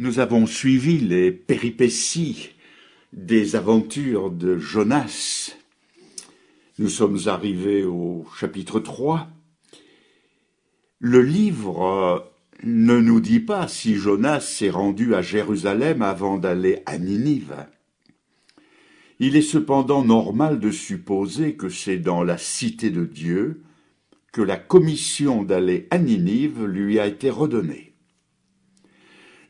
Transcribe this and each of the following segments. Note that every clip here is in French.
Nous avons suivi les péripéties des aventures de Jonas. Nous sommes arrivés au chapitre 3. Le livre ne nous dit pas si Jonas s'est rendu à Jérusalem avant d'aller à Ninive. Il est cependant normal de supposer que c'est dans la cité de Dieu que la commission d'aller à Ninive lui a été redonnée.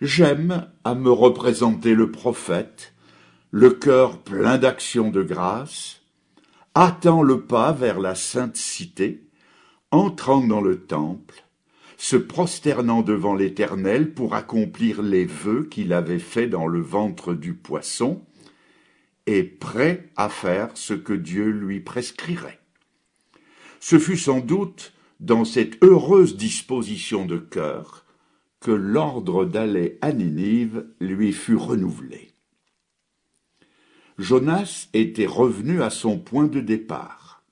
J'aime à me représenter le prophète, le cœur plein d'action de grâce, attend le pas vers la sainte cité, entrant dans le temple, se prosternant devant l'Éternel pour accomplir les vœux qu'il avait faits dans le ventre du poisson, et prêt à faire ce que Dieu lui prescrirait. Ce fut sans doute dans cette heureuse disposition de cœur que l'ordre d'aller à Ninive lui fut renouvelé. Jonas était revenu à son point de départ.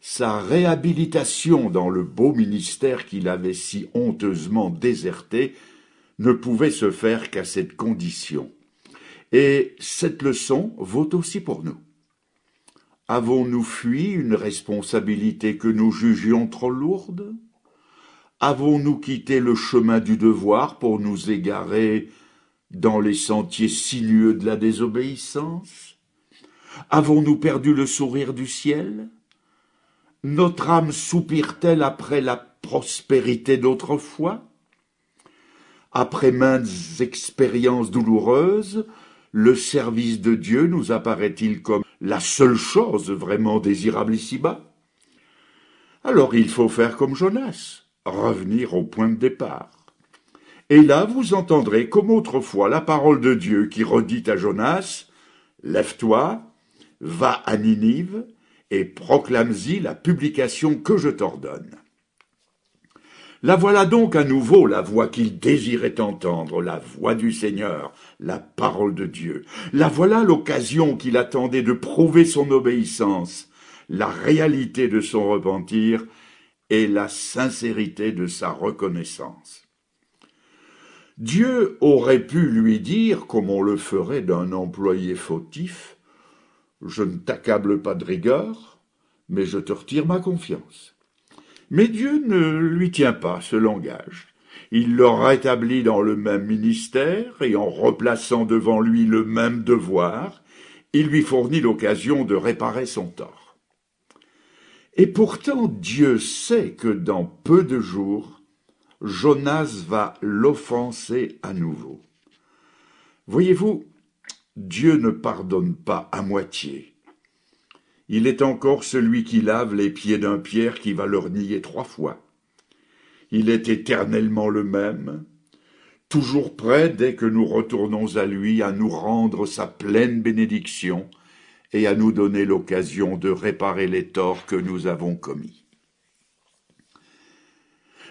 Sa réhabilitation dans le beau ministère qu'il avait si honteusement déserté ne pouvait se faire qu'à cette condition. Et cette leçon vaut aussi pour nous. Avons-nous fui une responsabilité que nous jugions trop lourde Avons-nous quitté le chemin du devoir pour nous égarer dans les sentiers sinueux de la désobéissance Avons-nous perdu le sourire du ciel Notre âme soupire-t-elle après la prospérité d'autrefois Après maintes expériences douloureuses, le service de Dieu nous apparaît-il comme la seule chose vraiment désirable ici-bas Alors il faut faire comme Jonas revenir au point de départ. Et là, vous entendrez comme autrefois la parole de Dieu qui redit à Jonas Lève-toi, va à Ninive et proclame-y la publication que je t'ordonne. La voilà donc à nouveau la voix qu'il désirait entendre, la voix du Seigneur, la parole de Dieu. La voilà l'occasion qu'il attendait de prouver son obéissance, la réalité de son repentir et la sincérité de sa reconnaissance. Dieu aurait pu lui dire, comme on le ferait d'un employé fautif, Je ne t'accable pas de rigueur, mais je te retire ma confiance. Mais Dieu ne lui tient pas ce langage. Il le rétablit dans le même ministère et en replaçant devant lui le même devoir, il lui fournit l'occasion de réparer son tort. Et pourtant Dieu sait que dans peu de jours, Jonas va l'offenser à nouveau. Voyez-vous, Dieu ne pardonne pas à moitié. Il est encore celui qui lave les pieds d'un Pierre qui va leur nier trois fois. Il est éternellement le même, toujours prêt dès que nous retournons à lui à nous rendre sa pleine bénédiction, et à nous donner l'occasion de réparer les torts que nous avons commis.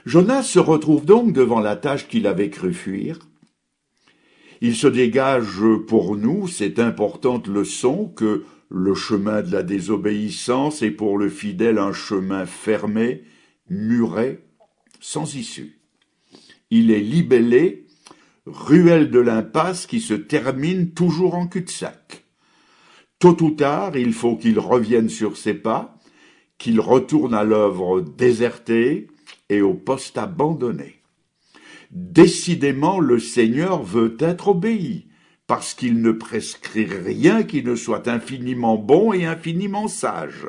Jonas se retrouve donc devant la tâche qu'il avait cru fuir. Il se dégage pour nous cette importante leçon que le chemin de la désobéissance est pour le fidèle un chemin fermé, muré, sans issue. Il est libellé, ruelle de l'impasse qui se termine toujours en cul-de-sac. Tôt ou tard, il faut qu'il revienne sur ses pas, qu'il retourne à l'œuvre désertée et au poste abandonné. Décidément, le Seigneur veut être obéi, parce qu'il ne prescrit rien qui ne soit infiniment bon et infiniment sage.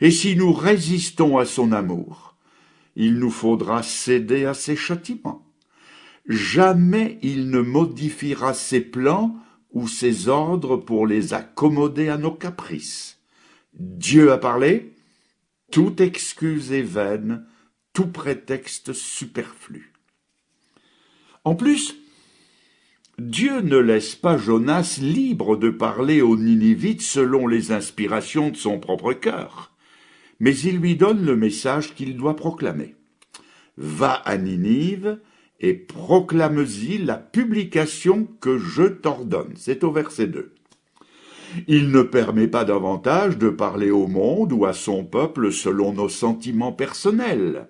Et si nous résistons à son amour, il nous faudra céder à ses châtiments. Jamais il ne modifiera ses plans ou ses ordres pour les accommoder à nos caprices. Dieu a parlé, toute excuse est vaine, tout prétexte superflu. En plus, Dieu ne laisse pas Jonas libre de parler aux Ninivites selon les inspirations de son propre cœur, mais il lui donne le message qu'il doit proclamer. Va à Ninive et proclame-y la publication que je t'ordonne. C'est au verset 2. Il ne permet pas davantage de parler au monde ou à son peuple selon nos sentiments personnels.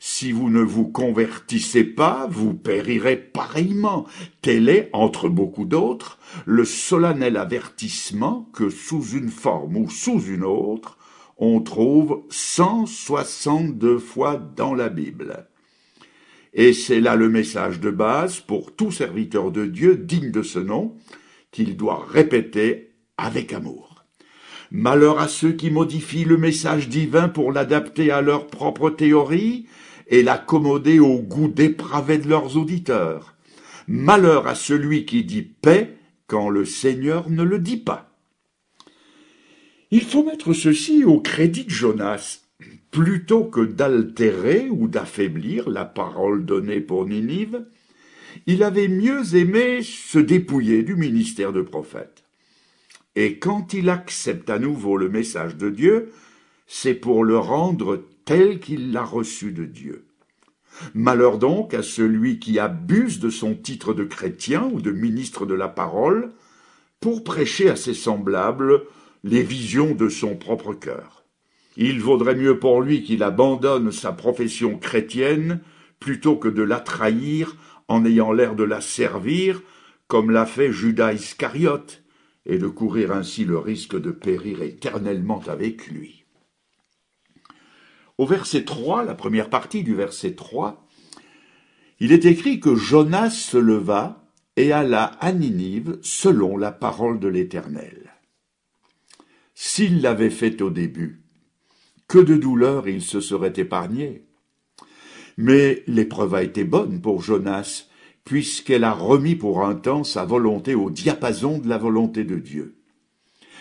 Si vous ne vous convertissez pas, vous périrez pareillement. Tel est, entre beaucoup d'autres, le solennel avertissement que, sous une forme ou sous une autre, on trouve 162 fois dans la Bible. Et c'est là le message de base pour tout serviteur de Dieu digne de ce nom, qu'il doit répéter avec amour. Malheur à ceux qui modifient le message divin pour l'adapter à leur propre théorie et l'accommoder au goût dépravé de leurs auditeurs. Malheur à celui qui dit paix quand le Seigneur ne le dit pas. Il faut mettre ceci au crédit de Jonas plutôt que d'altérer ou d'affaiblir la parole donnée pour Ninive, il avait mieux aimé se dépouiller du ministère de prophète. Et quand il accepte à nouveau le message de Dieu, c'est pour le rendre tel qu'il l'a reçu de Dieu. Malheur donc à celui qui abuse de son titre de chrétien ou de ministre de la parole pour prêcher à ses semblables les visions de son propre cœur. Il vaudrait mieux pour lui qu'il abandonne sa profession chrétienne plutôt que de la trahir en ayant l'air de la servir, comme l'a fait Judas Iscariote, et de courir ainsi le risque de périr éternellement avec lui. Au verset 3, la première partie du verset 3, il est écrit que Jonas se leva et alla à Ninive selon la parole de l'Éternel. S'il l'avait fait au début, que de douleurs il se serait épargné. Mais l'épreuve a été bonne pour Jonas, puisqu'elle a remis pour un temps sa volonté au diapason de la volonté de Dieu.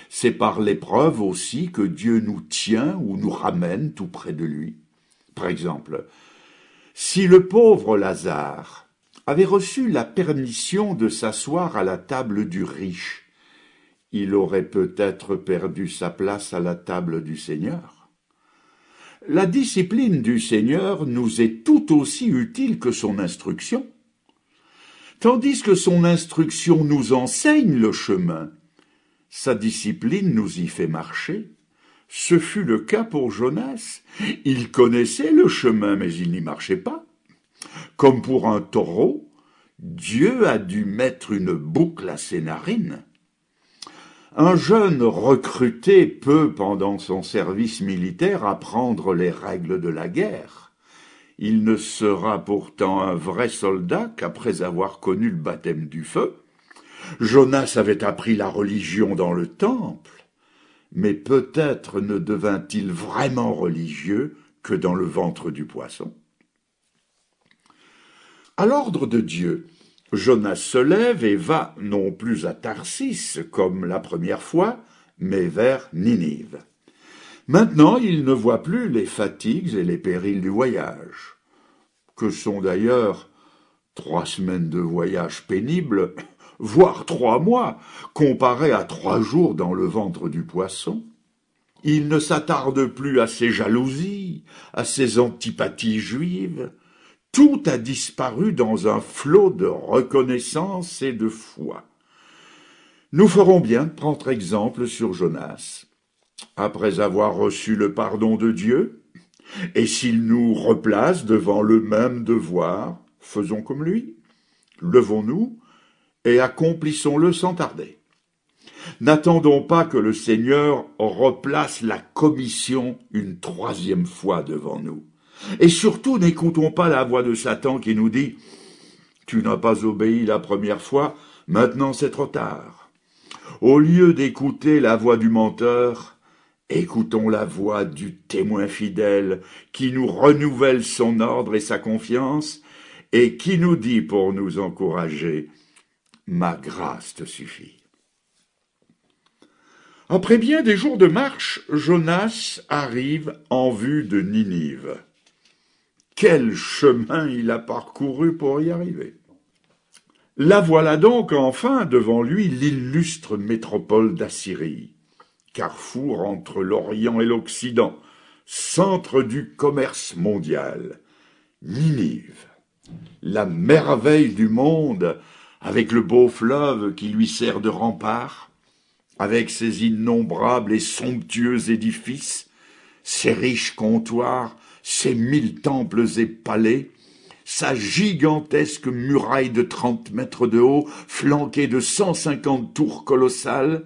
C'est par l'épreuve aussi que Dieu nous tient ou nous ramène tout près de lui. Par exemple, si le pauvre Lazare avait reçu la permission de s'asseoir à la table du riche, il aurait peut-être perdu sa place à la table du Seigneur. La discipline du Seigneur nous est tout aussi utile que son instruction, tandis que son instruction nous enseigne le chemin, sa discipline nous y fait marcher. Ce fut le cas pour Jonas. Il connaissait le chemin, mais il n'y marchait pas. Comme pour un taureau, Dieu a dû mettre une boucle à ses narines. Un jeune recruté peut, pendant son service militaire, apprendre les règles de la guerre. Il ne sera pourtant un vrai soldat qu'après avoir connu le baptême du feu. Jonas avait appris la religion dans le temple, mais peut-être ne devint-il vraiment religieux que dans le ventre du poisson. À l'ordre de Dieu, Jonas se lève et va non plus à Tarsis comme la première fois, mais vers Ninive. Maintenant il ne voit plus les fatigues et les périls du voyage, que sont d'ailleurs trois semaines de voyage pénible, voire trois mois, comparés à trois jours dans le ventre du poisson. Il ne s'attarde plus à ses jalousies, à ses antipathies juives, tout a disparu dans un flot de reconnaissance et de foi. Nous ferons bien de prendre exemple sur Jonas. Après avoir reçu le pardon de Dieu, et s'il nous replace devant le même devoir, faisons comme lui, levons-nous et accomplissons-le sans tarder. N'attendons pas que le Seigneur replace la commission une troisième fois devant nous. Et surtout, n'écoutons pas la voix de Satan qui nous dit Tu n'as pas obéi la première fois, maintenant c'est trop tard. Au lieu d'écouter la voix du menteur, écoutons la voix du témoin fidèle qui nous renouvelle son ordre et sa confiance, et qui nous dit pour nous encourager Ma grâce te suffit. Après bien des jours de marche, Jonas arrive en vue de Ninive quel chemin il a parcouru pour y arriver. La voilà donc enfin devant lui l'illustre métropole d'Assyrie, carrefour entre l'Orient et l'Occident, centre du commerce mondial, Ninive, la merveille du monde, avec le beau fleuve qui lui sert de rempart, avec ses innombrables et somptueux édifices, ses riches comptoirs, ses mille temples et palais, sa gigantesque muraille de trente mètres de haut, flanquée de cent cinquante tours colossales,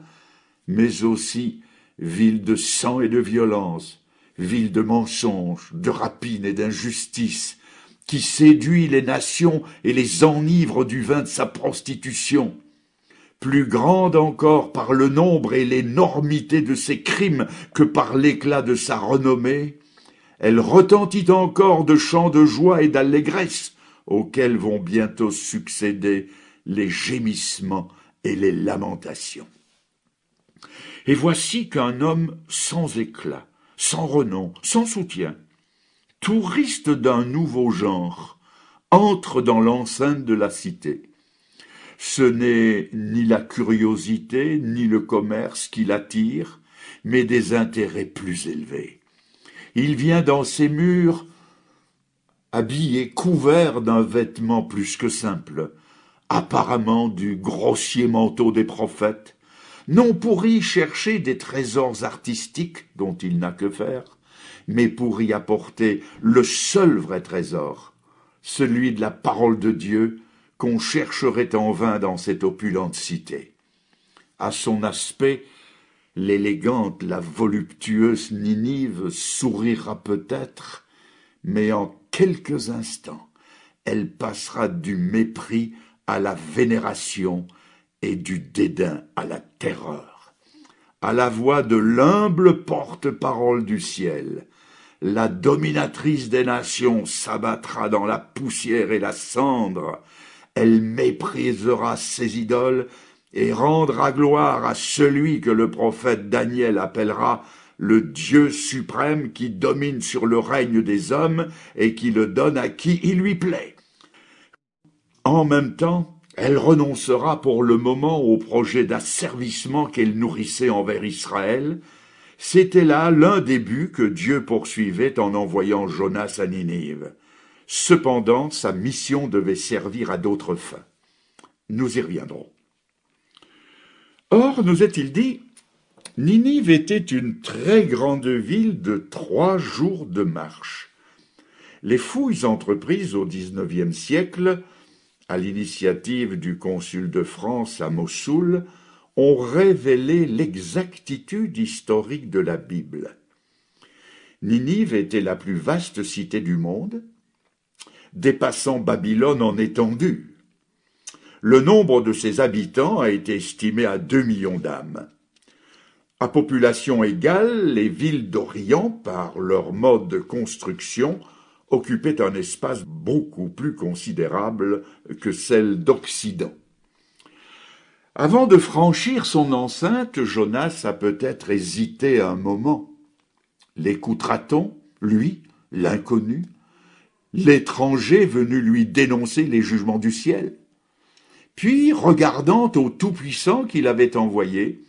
mais aussi ville de sang et de violence, ville de mensonges, de rapines et d'injustice, qui séduit les nations et les enivre du vin de sa prostitution. Plus grande encore par le nombre et l'énormité de ses crimes que par l'éclat de sa renommée, elle retentit encore de chants de joie et d'allégresse, auxquels vont bientôt succéder les gémissements et les lamentations. Et voici qu'un homme sans éclat, sans renom, sans soutien, touriste d'un nouveau genre, entre dans l'enceinte de la cité. Ce n'est ni la curiosité, ni le commerce qui l'attire, mais des intérêts plus élevés. Il vient dans ces murs habillé, couvert d'un vêtement plus que simple, apparemment du grossier manteau des prophètes, non pour y chercher des trésors artistiques dont il n'a que faire, mais pour y apporter le seul vrai trésor, celui de la parole de Dieu qu'on chercherait en vain dans cette opulente cité. À son aspect, l'élégante, la voluptueuse Ninive sourira peut-être, mais en quelques instants, elle passera du mépris à la vénération et du dédain à la terreur. À la voix de l'humble porte-parole du ciel, la dominatrice des nations s'abattra dans la poussière et la cendre, elle méprisera ses idoles et rendra gloire à celui que le prophète Daniel appellera le Dieu suprême qui domine sur le règne des hommes et qui le donne à qui il lui plaît. En même temps, elle renoncera pour le moment au projet d'asservissement qu'elle nourrissait envers Israël. C'était là l'un des buts que Dieu poursuivait en envoyant Jonas à Ninive. Cependant, sa mission devait servir à d'autres fins. Nous y reviendrons. Or, nous est-il dit, Ninive était une très grande ville de trois jours de marche. Les fouilles entreprises au XIXe siècle, à l'initiative du consul de France à Mossoul, ont révélé l'exactitude historique de la Bible. Ninive était la plus vaste cité du monde, dépassant Babylone en étendue. Le nombre de ses habitants a été estimé à deux millions d'âmes. À population égale, les villes d'Orient, par leur mode de construction, occupaient un espace beaucoup plus considérable que celle d'Occident. Avant de franchir son enceinte, Jonas a peut-être hésité un moment. L'écoutera-t-on, lui, l'inconnu, l'étranger venu lui dénoncer les jugements du ciel puis, regardant au Tout-Puissant qu'il avait envoyé,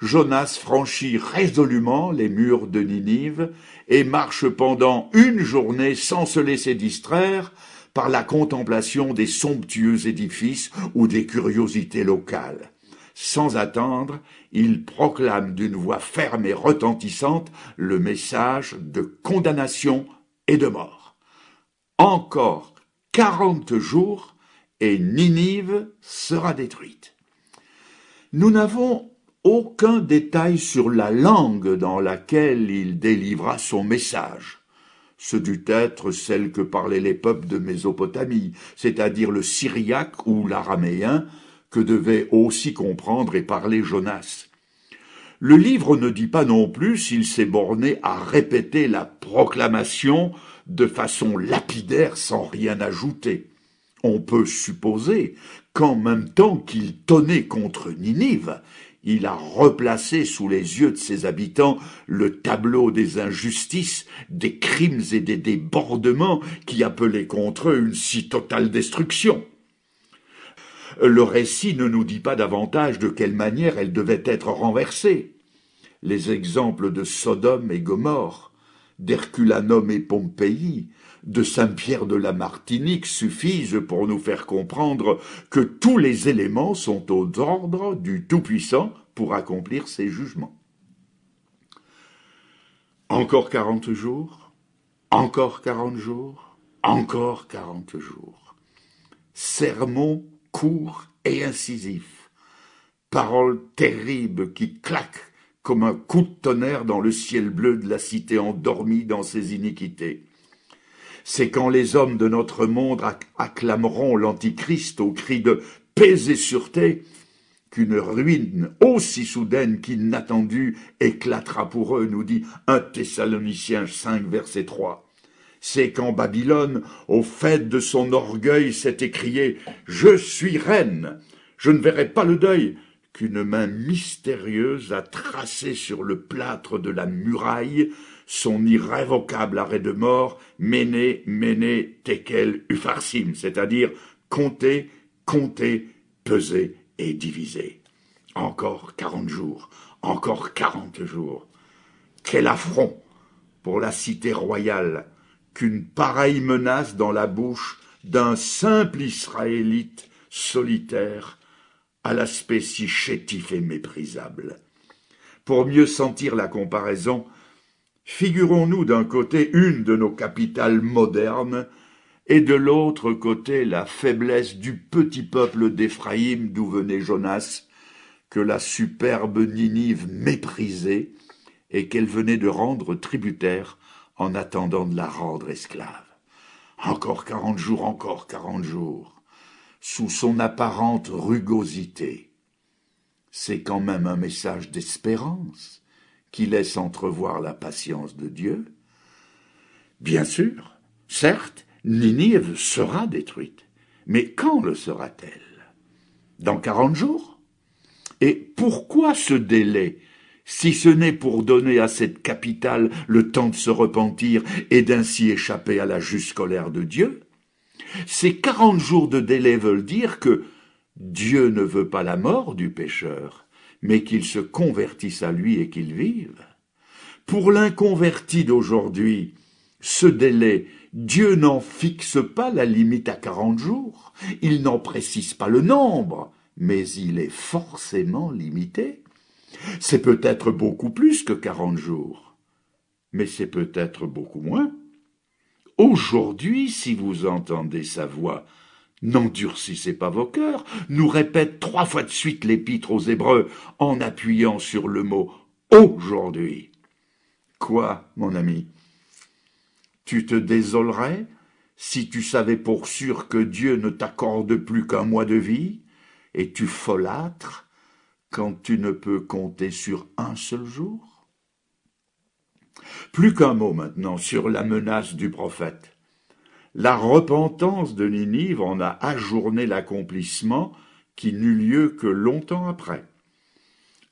Jonas franchit résolument les murs de Ninive et marche pendant une journée sans se laisser distraire par la contemplation des somptueux édifices ou des curiosités locales. Sans attendre, il proclame d'une voix ferme et retentissante le message de condamnation et de mort. Encore quarante jours et Ninive sera détruite. Nous n'avons aucun détail sur la langue dans laquelle il délivra son message. Ce dut être celle que parlaient les peuples de Mésopotamie, c'est-à-dire le syriaque ou l'araméen, que devait aussi comprendre et parler Jonas. Le livre ne dit pas non plus s'il s'est borné à répéter la proclamation de façon lapidaire sans rien ajouter on peut supposer qu'en même temps qu'il tonnait contre Ninive, il a replacé sous les yeux de ses habitants le tableau des injustices, des crimes et des débordements qui appelaient contre eux une si totale destruction. Le récit ne nous dit pas davantage de quelle manière elle devait être renversée. Les exemples de Sodome et Gomorre, d'Herculanum et Pompéi, de Saint-Pierre de la Martinique suffisent pour nous faire comprendre que tous les éléments sont aux ordres du Tout-Puissant pour accomplir ses jugements. Encore quarante jours, encore quarante jours, encore quarante jours. Sermons court et incisif, paroles terribles qui claquent comme un coup de tonnerre dans le ciel bleu de la cité endormie dans ses iniquités c'est quand les hommes de notre monde acclameront l'Antichrist au cri de paix et sûreté, qu'une ruine aussi soudaine qu'inattendue éclatera pour eux, nous dit 1 Thessaloniciens 5, verset 3. C'est quand Babylone, au fait de son orgueil, s'est écrié « Je suis reine, je ne verrai pas le deuil », qu'une main mystérieuse a tracé sur le plâtre de la muraille son irrévocable arrêt de mort, mene, méné, tekel, ufarsim, c'est-à-dire compter, compter, peser et diviser. Encore quarante jours, encore quarante jours. Quel affront pour la cité royale qu'une pareille menace dans la bouche d'un simple Israélite solitaire à l'aspect si chétif et méprisable. Pour mieux sentir la comparaison, Figurons-nous d'un côté une de nos capitales modernes, et de l'autre côté la faiblesse du petit peuple d'Éphraïm d'où venait Jonas, que la superbe Ninive méprisait et qu'elle venait de rendre tributaire en attendant de la rendre esclave. Encore quarante jours, encore quarante jours, sous son apparente rugosité. C'est quand même un message d'espérance qui laisse entrevoir la patience de Dieu Bien sûr, certes, Ninive sera détruite. Mais quand le sera-t-elle Dans quarante jours Et pourquoi ce délai si ce n'est pour donner à cette capitale le temps de se repentir et d'ainsi échapper à la juste colère de Dieu Ces quarante jours de délai veulent dire que Dieu ne veut pas la mort du pécheur, mais qu'ils se convertissent à lui et qu'ils vivent. Pour l'inconverti d'aujourd'hui, ce délai, Dieu n'en fixe pas la limite à quarante jours, il n'en précise pas le nombre, mais il est forcément limité. C'est peut-être beaucoup plus que quarante jours, mais c'est peut-être beaucoup moins. Aujourd'hui, si vous entendez sa voix, N'endurcissez pas vos cœurs, nous répète trois fois de suite l'épître aux Hébreux en appuyant sur le mot aujourd'hui. Quoi, mon ami Tu te désolerais si tu savais pour sûr que Dieu ne t'accorde plus qu'un mois de vie, et tu folâtres quand tu ne peux compter sur un seul jour Plus qu'un mot maintenant sur la menace du prophète. La repentance de Ninive en a ajourné l'accomplissement qui n'eut lieu que longtemps après.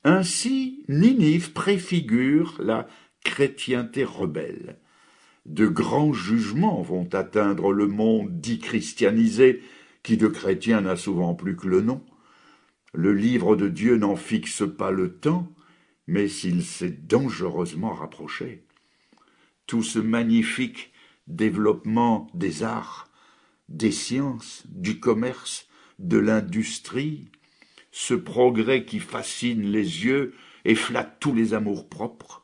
Ainsi, Ninive préfigure la chrétienté rebelle. De grands jugements vont atteindre le monde dit christianisé, qui de chrétien n'a souvent plus que le nom. Le livre de Dieu n'en fixe pas le temps, mais il s'est dangereusement rapproché. Tout ce magnifique développement des arts, des sciences, du commerce, de l'industrie, ce progrès qui fascine les yeux et flatte tous les amours propres,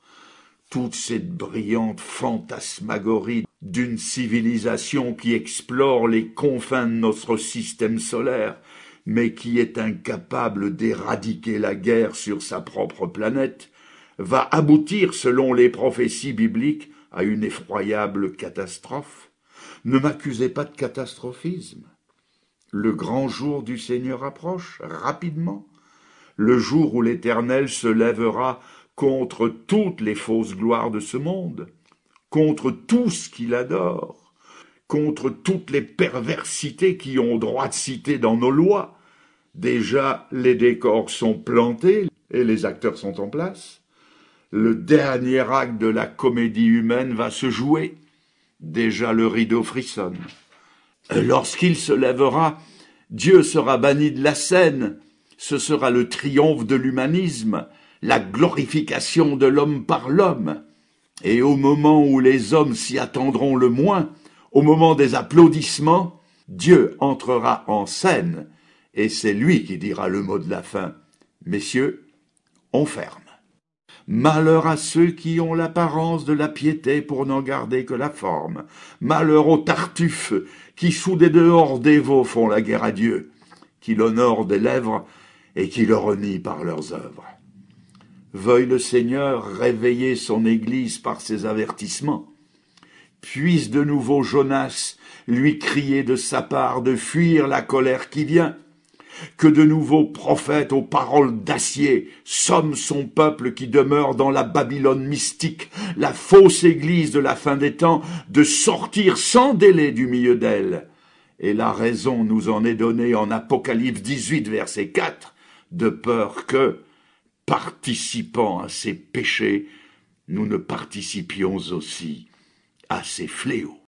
toute cette brillante fantasmagorie d'une civilisation qui explore les confins de notre système solaire, mais qui est incapable d'éradiquer la guerre sur sa propre planète, va aboutir, selon les prophéties bibliques, à une effroyable catastrophe. Ne m'accusez pas de catastrophisme. Le grand jour du Seigneur approche rapidement, le jour où l'Éternel se lèvera contre toutes les fausses gloires de ce monde, contre tout ce qu'il adore, contre toutes les perversités qui ont droit de citer dans nos lois. Déjà, les décors sont plantés et les acteurs sont en place le dernier acte de la comédie humaine va se jouer. Déjà le rideau frissonne. Lorsqu'il se lèvera, Dieu sera banni de la scène. Ce sera le triomphe de l'humanisme, la glorification de l'homme par l'homme. Et au moment où les hommes s'y attendront le moins, au moment des applaudissements, Dieu entrera en scène, et c'est lui qui dira le mot de la fin. Messieurs, on ferme. Malheur à ceux qui ont l'apparence de la piété pour n'en garder que la forme. Malheur aux tartuffes qui, sous des dehors dévots, font la guerre à Dieu, qui l'honorent des lèvres et qui le renient par leurs œuvres. Veuille le Seigneur réveiller son Église par ses avertissements. Puisse de nouveau Jonas lui crier de sa part de fuir la colère qui vient, que de nouveaux prophètes aux paroles d'acier somment son peuple qui demeure dans la Babylone mystique, la fausse église de la fin des temps, de sortir sans délai du milieu d'elle. Et la raison nous en est donnée en Apocalypse 18, verset 4, de peur que, participant à ses péchés, nous ne participions aussi à ses fléaux.